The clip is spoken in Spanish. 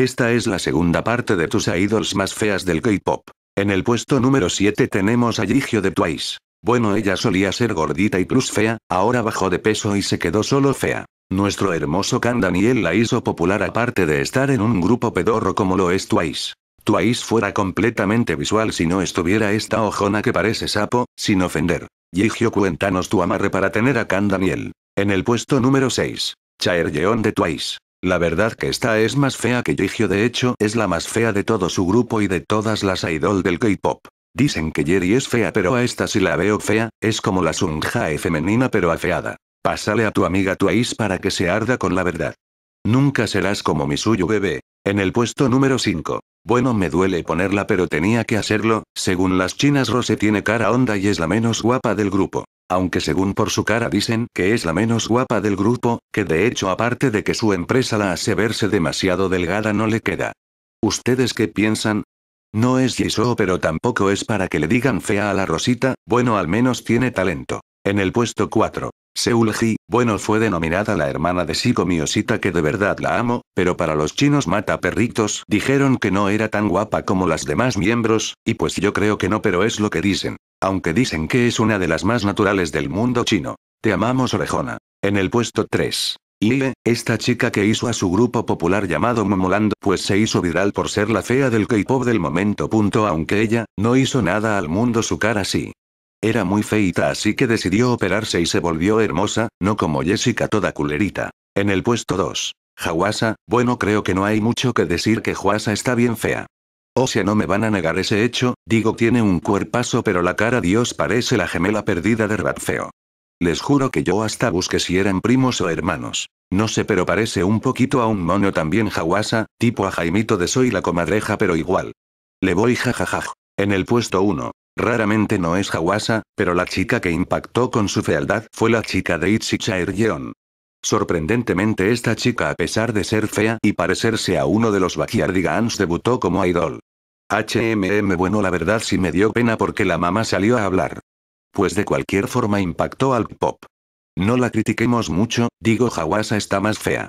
Esta es la segunda parte de tus idols más feas del K-pop. En el puesto número 7 tenemos a Yigio de Twice. Bueno, ella solía ser gordita y plus fea, ahora bajó de peso y se quedó solo fea. Nuestro hermoso Kan Daniel la hizo popular aparte de estar en un grupo pedorro como lo es Twice. Twice fuera completamente visual si no estuviera esta ojona que parece sapo, sin ofender. Yigio cuéntanos tu amarre para tener a Kan Daniel. En el puesto número 6. chaeyeon de Twice. La verdad que esta es más fea que Yigio de hecho es la más fea de todo su grupo y de todas las idol del K-pop. Dicen que Jerry es fea pero a esta si la veo fea, es como la Sunjae femenina pero afeada. Pásale a tu amiga Twice para que se arda con la verdad. Nunca serás como mi suyo bebé. En el puesto número 5. Bueno, me duele ponerla, pero tenía que hacerlo. Según las chinas, Rose tiene cara honda y es la menos guapa del grupo. Aunque según por su cara dicen que es la menos guapa del grupo, que de hecho aparte de que su empresa la hace verse demasiado delgada no le queda. ¿Ustedes qué piensan? No es Jisoo pero tampoco es para que le digan fea a la Rosita, bueno al menos tiene talento. En el puesto 4. Seulgi, bueno fue denominada la hermana de Siko Miosita que de verdad la amo, pero para los chinos mata perritos, dijeron que no era tan guapa como las demás miembros, y pues yo creo que no, pero es lo que dicen. Aunque dicen que es una de las más naturales del mundo chino. Te amamos orejona. En el puesto 3. Ile, esta chica que hizo a su grupo popular llamado Momoland, pues se hizo viral por ser la fea del K-pop del momento. Punto, aunque ella no hizo nada al mundo, su cara sí. Era muy feita, así que decidió operarse y se volvió hermosa, no como Jessica toda culerita. En el puesto 2. Hawasa, bueno creo que no hay mucho que decir que Jawasa está bien fea. O sea, no me van a negar ese hecho, digo tiene un cuerpazo pero la cara Dios parece la gemela perdida de Ratfeo. Les juro que yo hasta busqué si eran primos o hermanos. No sé pero parece un poquito a un mono también Jawasa, tipo a Jaimito de Soy la comadreja pero igual. Le voy jajajaj. En el puesto 1. Raramente no es Jawasa, pero la chica que impactó con su fealdad fue la chica de Ichicha Sorprendentemente esta chica a pesar de ser fea y parecerse a uno de los Bakiardigans debutó como idol. HMM bueno la verdad sí me dio pena porque la mamá salió a hablar. Pues de cualquier forma impactó al pop. No la critiquemos mucho, digo Hawasa está más fea.